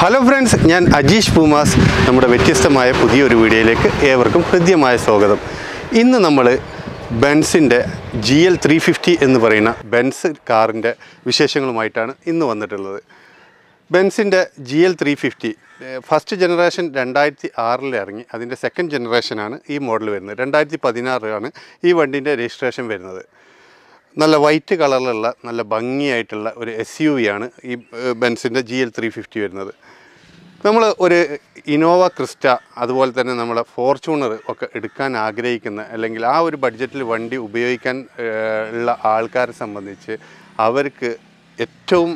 hello friends ഞാൻ അജീഷ് പൂമാസ് നമ്മുടെ വ്യത്യസ്തമായ പുതിയൊരു വീഡിയോയിലേക്ക് ഏവർക്കും ഹൃദ്യമായ സ്വാഗതം ഇന്ന് നമ്മൾ ബെൻസിൻ്റെ ജി എൽ ത്രീ ഫിഫ്റ്റി എന്ന് പറയുന്ന ബെൻസ് കാറിൻ്റെ വിശേഷങ്ങളുമായിട്ടാണ് ഇന്ന് വന്നിട്ടുള്ളത് ബെൻസിൻ്റെ G L three fifty first generation രണ്ടായിരത്തി ആറിൽ ഇറങ്ങി അതിൻ്റെ സെക്കൻഡ് ജനറേഷനാണ് ഈ മോഡൽ വരുന്നത് രണ്ടായിരത്തി പതിനാറിലാണ് ഈ വണ്ടിൻ്റെ രജിസ്ട്രേഷൻ വരുന്നത് നല്ല വൈറ്റ് കളറിലുള്ള നല്ല ഭംഗിയായിട്ടുള്ള ഒരു എസ് യു വി ആണ് ഈ ബെൻസിൻ്റെ ജി എൽ ത്രീ ഫിഫ്റ്റി വരുന്നത് നമ്മൾ ഒരു ഇനോവ ക്രിസ്റ്റ അതുപോലെ തന്നെ നമ്മൾ ഫോർച്യൂണർ ഒക്കെ എടുക്കാൻ ആഗ്രഹിക്കുന്ന അല്ലെങ്കിൽ ആ ഒരു ബഡ്ജറ്റിൽ വണ്ടി ഉപയോഗിക്കാൻ ഉള്ള ആൾക്കാരെ സംബന്ധിച്ച് അവർക്ക് ഏറ്റവും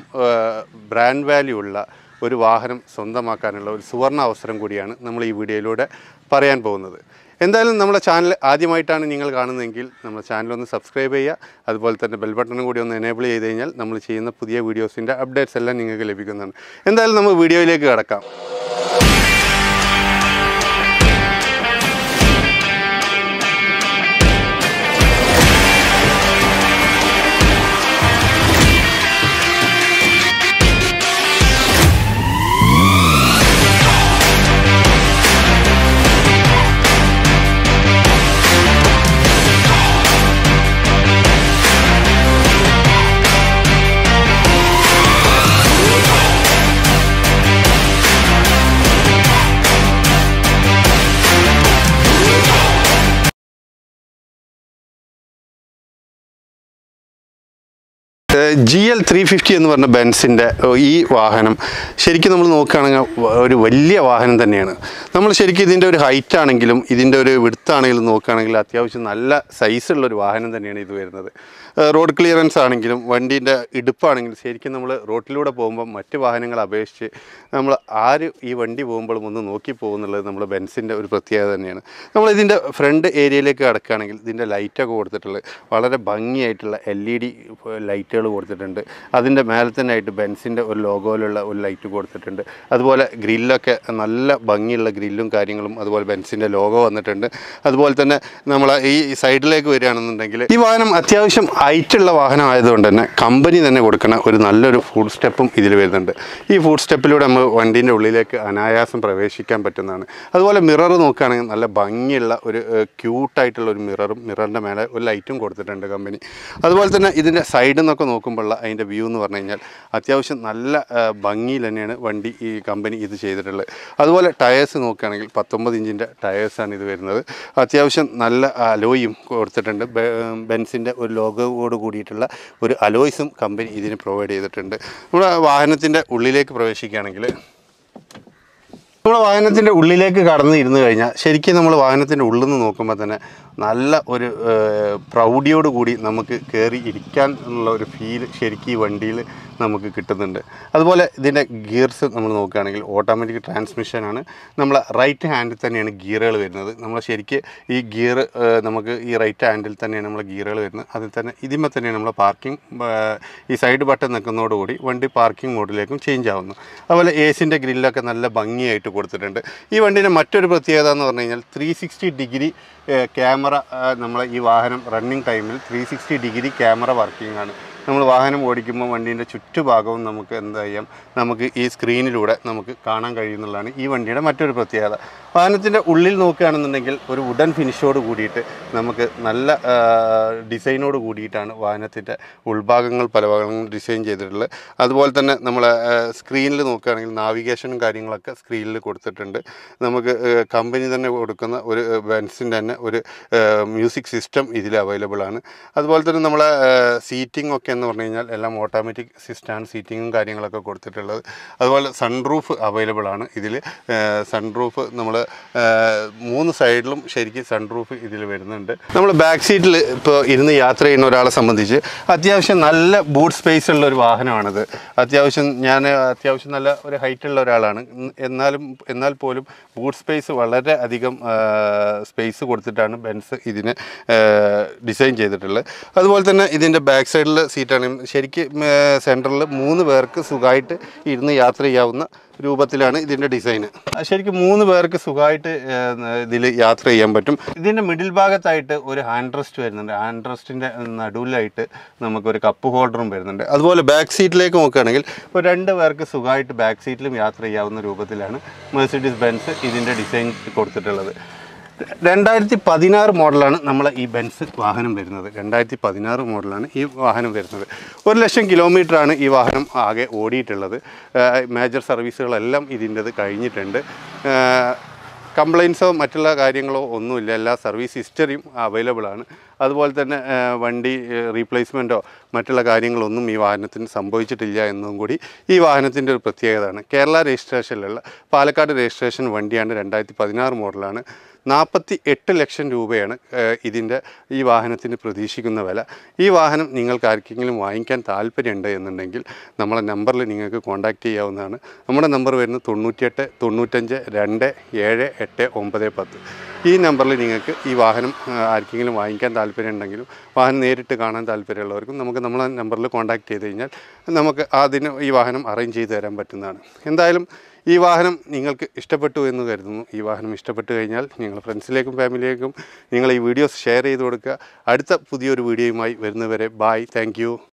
ബ്രാൻഡ് വാല്യൂ ഉള്ള ഒരു വാഹനം സ്വന്തമാക്കാനുള്ള ഒരു സുവർണ അവസരം കൂടിയാണ് നമ്മൾ ഈ വീഡിയോയിലൂടെ പറയാൻ പോകുന്നത് എന്തായാലും നമ്മുടെ ചാനൽ ആദ്യമായിട്ടാണ് നിങ്ങൾ കാണുന്നതെങ്കിൽ നമ്മുടെ ചാനൽ ഒന്ന് സബ്സ്ക്രൈബ് ചെയ്യുക അതുപോലെ തന്നെ ബെൽ ബട്ടണും കൂടി ഒന്ന് എനേബിൾ ചെയ്ത് കഴിഞ്ഞാൽ നമ്മൾ ചെയ്യുന്ന പുതിയ വീഡിയോസിൻ്റെ അപ്ഡേറ്റ്സ് എല്ലാം നിങ്ങൾക്ക് ലഭിക്കുന്നതാണ് എന്തായാലും നമ്മൾ വീഡിയോയിലേക്ക് കിടക്കാം ജി എൽ ത്രീ ഫിഫ്റ്റി എന്ന് പറഞ്ഞ ബെൻസിൻ്റെ ഈ വാഹനം ശരിക്കും നമ്മൾ നോക്കുകയാണെങ്കിൽ ഒരു വലിയ വാഹനം തന്നെയാണ് നമ്മൾ ശരിക്കും ഇതിൻ്റെ ഒരു ഹൈറ്റ് ആണെങ്കിലും ഇതിൻ്റെ ഒരു വിടുത്താണെങ്കിലും നോക്കുകയാണെങ്കിൽ അത്യാവശ്യം നല്ല സൈസുള്ള ഒരു വാഹനം തന്നെയാണ് ഇത് വരുന്നത് റോഡ് ക്ലിയറൻസ് ആണെങ്കിലും വണ്ടീൻ്റെ ഇടുപ്പാണെങ്കിലും ശരിക്കും നമ്മൾ റോട്ടിലൂടെ പോകുമ്പോൾ മറ്റ് വാഹനങ്ങളെ അപേക്ഷിച്ച് നമ്മൾ ആര് ഈ വണ്ടി പോകുമ്പോഴും ഒന്ന് നോക്കി പോകുന്നുള്ളത് നമ്മൾ ബെൻസിൻ്റെ ഒരു പ്രത്യേകത തന്നെയാണ് നമ്മൾ ഇതിൻ്റെ ഫ്രണ്ട് ഏരിയയിലേക്ക് കിടക്കുകയാണെങ്കിൽ ഇതിൻ്റെ ലൈറ്റൊക്കെ കൊടുത്തിട്ടുള്ളത് വളരെ ഭംഗിയായിട്ടുള്ള എൽ ഇ ഡി ലൈറ്റുകൾ കൊടുത്തിട്ടുണ്ട് അതിൻ്റെ മേലെ തന്നെ ആയിട്ട് ബെൻസിൻ്റെ ഒരു ലോഗോയിലുള്ള ഒരു ലൈറ്റ് കൊടുത്തിട്ടുണ്ട് അതുപോലെ ഗ്രില്ലൊക്കെ നല്ല ഭംഗിയുള്ള ഗ്രില്ലും കാര്യങ്ങളും അതുപോലെ ബെൻസിൻ്റെ ലോഗോ വന്നിട്ടുണ്ട് അതുപോലെ തന്നെ നമ്മൾ ഈ സൈഡിലേക്ക് വരികയാണെന്നുണ്ടെങ്കിൽ ഈ വാഹനം അത്യാവശ്യം ഹൈറ്റുള്ള വാഹനമായതുകൊണ്ട് തന്നെ കമ്പനി തന്നെ കൊടുക്കുന്ന ഒരു നല്ലൊരു ഫുഡ് സ്റ്റെപ്പും ഇതിൽ വരുന്നുണ്ട് ഈ ഫുഡ് സ്റ്റെപ്പിലൂടെ നമ്മൾ വണ്ടീൻ്റെ ഉള്ളിലേക്ക് അനായാസം പ്രവേശിക്കാൻ പറ്റുന്നതാണ് അതുപോലെ മിറർ നോക്കുകയാണെങ്കിൽ നല്ല ഭംഗിയുള്ള ഒരു ക്യൂട്ടായിട്ടുള്ള ഒരു മിററും മിററിൻ്റെ മേലെ ഒരു ലൈറ്റും കൊടുത്തിട്ടുണ്ട് കമ്പനി അതുപോലെ തന്നെ ഇതിൻ്റെ സൈഡിൽ നിന്നൊക്കെ നോക്കുമ്പോഴുള്ള അതിൻ്റെ വ്യൂ എന്ന് പറഞ്ഞു കഴിഞ്ഞാൽ അത്യാവശ്യം നല്ല ഭംഗിയിൽ തന്നെയാണ് വണ്ടി ഈ കമ്പനി ഇത് ചെയ്തിട്ടുള്ളത് അതുപോലെ ടയേഴ്സ് നോക്കുകയാണെങ്കിൽ പത്തൊമ്പത് ഇഞ്ചിൻ്റെ ടയേഴ്സാണ് ഇത് വരുന്നത് അത്യാവശ്യം നല്ല അലോയും കൊടുത്തിട്ടുണ്ട് ബെൻസിൻ്റെ ഒരു ലോഗോ ഘടകത്തോട് കൂടിയിട്ടുള്ള ഒരു അലോയ്സും കമ്പനി ഇതിന് പ്രൊവൈഡ് ചെയ്തിട്ടുണ്ട് നമ്മുടെ വാഹനത്തിൻ്റെ ഉള്ളിലേക്ക് പ്രവേശിക്കുകയാണെങ്കിൽ നമ്മൾ വാഹനത്തിൻ്റെ ഉള്ളിലേക്ക് കടന്നു ഇരുന്ന് കഴിഞ്ഞാൽ ശരിക്കും നമ്മൾ വാഹനത്തിൻ്റെ ഉള്ളിൽ നിന്ന് നോക്കുമ്പോൾ തന്നെ നല്ല ഒരു പ്രൗഢിയോട് കൂടി നമുക്ക് കയറി ഇരിക്കാൻ എന്നുള്ള ഒരു ഫീൽ ശരിക്കും ഈ വണ്ടിയിൽ നമുക്ക് കിട്ടുന്നുണ്ട് അതുപോലെ ഇതിൻ്റെ ഗിയർസ് നമ്മൾ നോക്കുകയാണെങ്കിൽ ഓട്ടോമാറ്റിക് ട്രാൻസ്മിഷനാണ് നമ്മൾ റൈറ്റ് ഹാൻഡിൽ തന്നെയാണ് ഗിയറുകൾ വരുന്നത് നമ്മൾ ശരിക്കും ഈ ഗിയർ നമുക്ക് ഈ റൈറ്റ് ഹാൻഡിൽ തന്നെയാണ് നമ്മൾ ഗിയറുകൾ വരുന്നത് അതിൽ തന്നെ ഇതിമേ തന്നെയാണ് നമ്മൾ പാർക്കിംഗ് ഈ സൈഡ് ബട്ടൺ നിൽക്കുന്നതോടുകൂടി വണ്ടി പാർക്കിംഗ് മോഡിലേക്കും ചേഞ്ച് ആവുന്നു അതുപോലെ എ സിൻ്റെ ഗ്രില്ലൊക്കെ നല്ല ഭംഗിയായിട്ട് കൊടുത്തിട്ടുണ്ട് ഈ വണ്ടിൻ്റെ മറ്റൊരു പ്രത്യേകത എന്ന് പറഞ്ഞു കഴിഞ്ഞാൽ ത്രീ ഡിഗ്രി ക്യാമറ ക്യാമറ നമ്മൾ ഈ വാഹനം റണ്ണിങ് ടൈമിൽ three sixty degree camera working ആണ് നമ്മൾ വാഹനം ഓടിക്കുമ്പോൾ വണ്ടീൻ്റെ ചുറ്റുഭാഗവും നമുക്ക് എന്താ ചെയ്യാം നമുക്ക് ഈ സ്ക്രീനിലൂടെ നമുക്ക് കാണാൻ കഴിയുന്നുള്ളതാണ് ഈ വണ്ടിയുടെ മറ്റൊരു പ്രത്യേകത വാഹനത്തിൻ്റെ ഉള്ളിൽ നോക്കുകയാണെന്നുണ്ടെങ്കിൽ ഒരു വുഡൻ ഫിനിഷോട് കൂടിയിട്ട് നമുക്ക് നല്ല ഡിസൈനോട് കൂടിയിട്ടാണ് വാഹനത്തിൻ്റെ ഉൾഭാഗങ്ങൾ പല ഭാഗങ്ങളും ഡിസൈൻ ചെയ്തിട്ടുള്ളത് അതുപോലെ തന്നെ നമ്മൾ സ്ക്രീനിൽ നോക്കുകയാണെങ്കിൽ നാവിഗേഷനും കാര്യങ്ങളൊക്കെ സ്ക്രീനിൽ കൊടുത്തിട്ടുണ്ട് നമുക്ക് കമ്പനി തന്നെ കൊടുക്കുന്ന ഒരു ബെൻസിൻ്റെ തന്നെ ഒരു മ്യൂസിക് സിസ്റ്റം ഇതിൽ അവൈലബിൾ ആണ് അതുപോലെ തന്നെ നമ്മളെ സീറ്റിംഗ് ഒക്കെ എന്ന് പറഞ്ഞു കഴിഞ്ഞാൽ എല്ലാം ഓട്ടോമാറ്റിക് സിസ്റ്റാണ് സീറ്റിങ്ങും കാര്യങ്ങളൊക്കെ കൊടുത്തിട്ടുള്ളത് അതുപോലെ സൺറൂഫ് അവൈലബിൾ ആണ് ഇതിൽ സൺറൂഫ് നമ്മൾ മൂന്ന് സൈഡിലും ശരിക്കും സൺ റൂഫ് ഇതിൽ വരുന്നുണ്ട് നമ്മൾ ബാക്ക് സീറ്റിൽ ഇപ്പോൾ ഇരുന്ന് യാത്ര ചെയ്യുന്ന ഒരാളെ സംബന്ധിച്ച് അത്യാവശ്യം നല്ല ബൂട്ട് സ്പേസ് ഉള്ള ഒരു വാഹനമാണിത് അത്യാവശ്യം ഞാൻ അത്യാവശ്യം നല്ല ഒരു ഹൈറ്റ് ഉള്ള ഒരാളാണ് എന്നാലും എന്നാൽ പോലും ബൂട്ട് സ്പേസ് വളരെ അധികം സ്പേസ് കൊടുത്തിട്ടാണ് ബെൻസ് ഇതിന് ഡിസൈൻ ചെയ്തിട്ടുള്ളത് അതുപോലെ തന്നെ ഇതിൻ്റെ ബാക്ക് സൈഡിലെ സീറ്റാണ് ശരിക്കും സെൻറ്ററിൽ മൂന്ന് പേർക്ക് സുഖമായിട്ട് ഇരുന്ന് യാത്ര ചെയ്യാവുന്ന രൂപത്തിലാണ് ഇതിൻ്റെ ഡിസൈൻ ശരിക്കും മൂന്ന് പേർക്ക് സുഖമായിട്ട് ഇതിൽ യാത്ര ചെയ്യാൻ പറ്റും ഇതിൻ്റെ മിഡിൽ ഭാഗത്തായിട്ട് ഒരു ഹാൻഡ് റെസ്റ്റ് വരുന്നുണ്ട് ഹാൻഡ് റെസ്റ്റിൻ്റെ നടുവിലായിട്ട് നമുക്കൊരു കപ്പ് ഹോൾഡറും വരുന്നുണ്ട് അതുപോലെ ബാക്ക് സീറ്റിലേക്ക് നോക്കുകയാണെങ്കിൽ ഇപ്പോൾ രണ്ട് പേർക്ക് സുഖമായിട്ട് ബാക്ക് സീറ്റിലും യാത്ര ചെയ്യാവുന്ന രൂപത്തിലാണ് മെഴ്സിഡീസ് ബെൻസ് ഇതിൻ്റെ ഡിസൈൻ കൊടുത്തിട്ടുള്ളത് രണ്ടായിരത്തി പതിനാറ് മോഡലാണ് നമ്മൾ ഈ ബെൻസ് വാഹനം വരുന്നത് രണ്ടായിരത്തി പതിനാറ് മോഡലാണ് ഈ വാഹനം വരുന്നത് ഒരു ലക്ഷം കിലോമീറ്ററാണ് ഈ വാഹനം ആകെ ഓടിയിട്ടുള്ളത് മേജർ സർവീസുകളെല്ലാം ഇതിൻ്റെത് കഴിഞ്ഞിട്ടുണ്ട് കംപ്ലയിൻസോ മറ്റുള്ള കാര്യങ്ങളോ ഒന്നുമില്ല എല്ലാ സർവീസ് ഹിസ്റ്ററിയും അവൈലബിളാണ് ആണ് അതുപോലെ തന്നെ വണ്ടി റീപ്ലേസ്മെൻറ്റോ മറ്റുള്ള കാര്യങ്ങളൊന്നും ഈ വാഹനത്തിന് സംഭവിച്ചിട്ടില്ല എന്നതും കൂടി ഈ വാഹനത്തിൻ്റെ ഒരു പ്രത്യേകതയാണ് കേരള രജിസ്ട്രേഷനിലുള്ള പാലക്കാട് രജിസ്ട്രേഷൻ വണ്ടിയാണ് രണ്ടായിരത്തി പതിനാറ് മോഡലാണ് നാൽപ്പത്തി എട്ട് ലക്ഷം രൂപയാണ് ഇതിൻ്റെ ഈ വാഹനത്തിന് പ്രതീക്ഷിക്കുന്ന വില ഈ വാഹനം നിങ്ങൾക്ക് ആർക്കെങ്കിലും വാങ്ങിക്കാൻ താല്പര്യമുണ്ട് എന്നുണ്ടെങ്കിൽ നമ്മളെ നമ്പറിൽ നിങ്ങൾക്ക് കോൺടാക്റ്റ് ചെയ്യാവുന്നതാണ് നമ്മുടെ നമ്പർ വരുന്നത് തൊണ്ണൂറ്റിയെട്ട് തൊണ്ണൂറ്റഞ്ച് രണ്ട് ഏഴ് എട്ട് ഒമ്പത് പത്ത് ഈ നമ്പറിൽ നിങ്ങൾക്ക് ഈ വാഹനം ആർക്കെങ്കിലും വാങ്ങിക്കാൻ താല്പര്യമുണ്ടെങ്കിലും വാഹനം നേരിട്ട് കാണാൻ താല്പര്യമുള്ളവർക്കും നമുക്ക് നമുക്ക് നമ്മളെ നമ്പറിൽ കോൺടാക്ട് ചെയ്ത് കഴിഞ്ഞാൽ നമുക്ക് അതിന് ഈ വാഹനം അറേഞ്ച് ചെയ്ത് തരാൻ പറ്റുന്നതാണ് എന്തായാലും ഈ വാഹനം നിങ്ങൾക്ക് ഇഷ്ടപ്പെട്ടു എന്ന് കരുതുന്നു ഈ വാഹനം ഇഷ്ടപ്പെട്ടു കഴിഞ്ഞാൽ നിങ്ങൾ ഫ്രണ്ട്സിലേക്കും ഫാമിലിയിലേക്കും നിങ്ങൾ ഈ വീഡിയോസ് ഷെയർ ചെയ്ത് കൊടുക്കുക അടുത്ത പുതിയൊരു വീഡിയോയുമായി വരുന്നവരെ ബായ് താങ്ക്